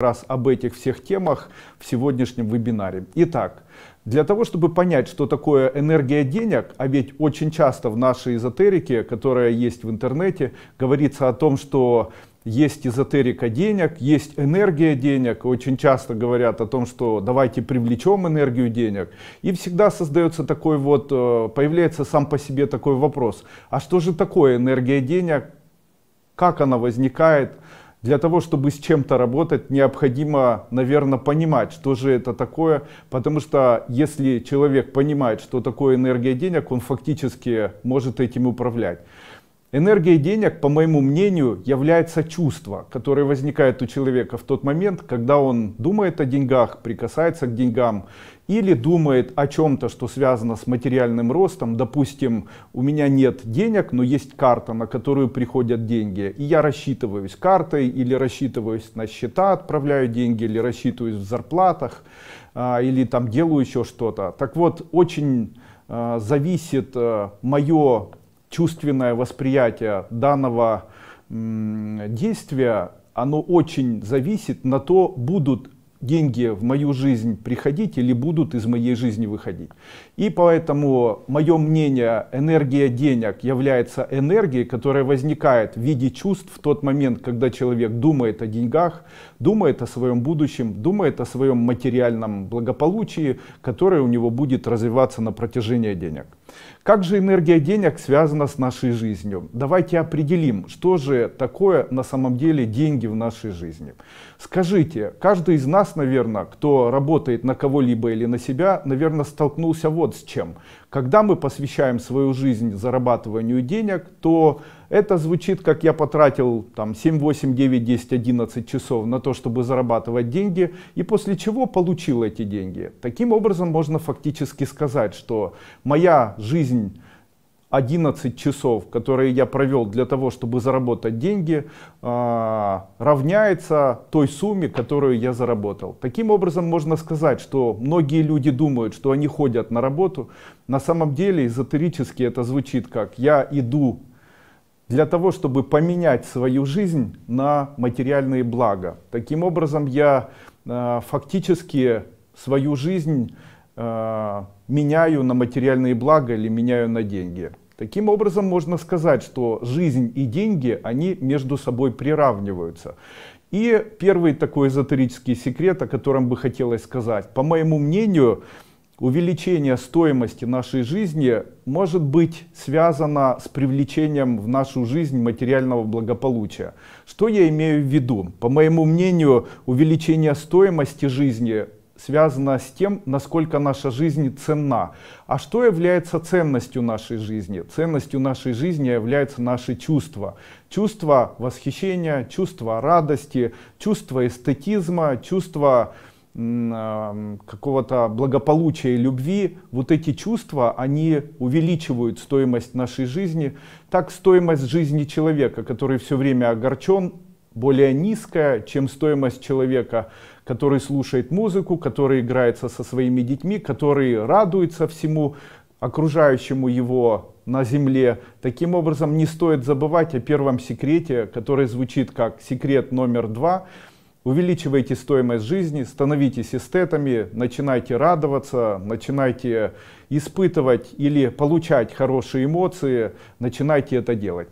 раз об этих всех темах в сегодняшнем вебинаре. Итак, для того, чтобы понять, что такое энергия денег, а ведь очень часто в нашей эзотерике, которая есть в интернете, говорится о том, что есть эзотерика денег, есть энергия денег. Очень часто говорят о том, что давайте привлечем энергию денег. И всегда создается такой вот, э, появляется сам по себе такой вопрос. А что же такое энергия денег? Как она возникает? Для того, чтобы с чем-то работать, необходимо, наверное, понимать, что же это такое, потому что если человек понимает, что такое энергия денег, он фактически может этим управлять. Энергия денег, по моему мнению, является чувство, которое возникает у человека в тот момент, когда он думает о деньгах, прикасается к деньгам или думает о чем-то, что связано с материальным ростом. Допустим, у меня нет денег, но есть карта, на которую приходят деньги. И я рассчитываюсь картой или рассчитываюсь на счета, отправляю деньги или рассчитываюсь в зарплатах а, или там делаю еще что-то. Так вот, очень а, зависит а, мое чувственное восприятие данного действия, оно очень зависит на то, будут деньги в мою жизнь приходить или будут из моей жизни выходить. И поэтому мое мнение, энергия денег является энергией, которая возникает в виде чувств в тот момент, когда человек думает о деньгах, думает о своем будущем, думает о своем материальном благополучии, которое у него будет развиваться на протяжении денег. Как же энергия денег связана с нашей жизнью? Давайте определим, что же такое на самом деле деньги в нашей жизни. Скажите, каждый из нас, наверное, кто работает на кого-либо или на себя, наверное, столкнулся вот с чем. Когда мы посвящаем свою жизнь зарабатыванию денег, то это звучит, как я потратил там 7, 8, 9, 10, 11 часов на то, чтобы зарабатывать деньги, и после чего получил эти деньги. Таким образом, можно фактически сказать, что моя жизнь 11 часов, которые я провел для того, чтобы заработать деньги, а, равняется той сумме, которую я заработал. Таким образом, можно сказать, что многие люди думают, что они ходят на работу. На самом деле, эзотерически это звучит как «я иду для того, чтобы поменять свою жизнь на материальные блага. Таким образом, я э, фактически свою жизнь э, меняю на материальные блага или меняю на деньги. Таким образом, можно сказать, что жизнь и деньги, они между собой приравниваются. И первый такой эзотерический секрет, о котором бы хотелось сказать. По моему мнению, увеличение стоимости нашей жизни может быть связано с привлечением в нашу жизнь материального благополучия. Что я имею в виду? По моему мнению, увеличение стоимости жизни связано с тем, насколько наша жизнь ценна. А что является ценностью нашей жизни? Ценностью нашей жизни являются наши чувства. Чувство восхищения, чувство радости, чувство эстетизма, чувство какого-то благополучия и любви, вот эти чувства, они увеличивают стоимость нашей жизни. Так стоимость жизни человека, который все время огорчен, более низкая, чем стоимость человека, который слушает музыку, который играется со своими детьми, который радуется всему окружающему его на земле. Таким образом, не стоит забывать о первом секрете, который звучит как секрет номер два – увеличивайте стоимость жизни, становитесь эстетами, начинайте радоваться, начинайте испытывать или получать хорошие эмоции, начинайте это делать.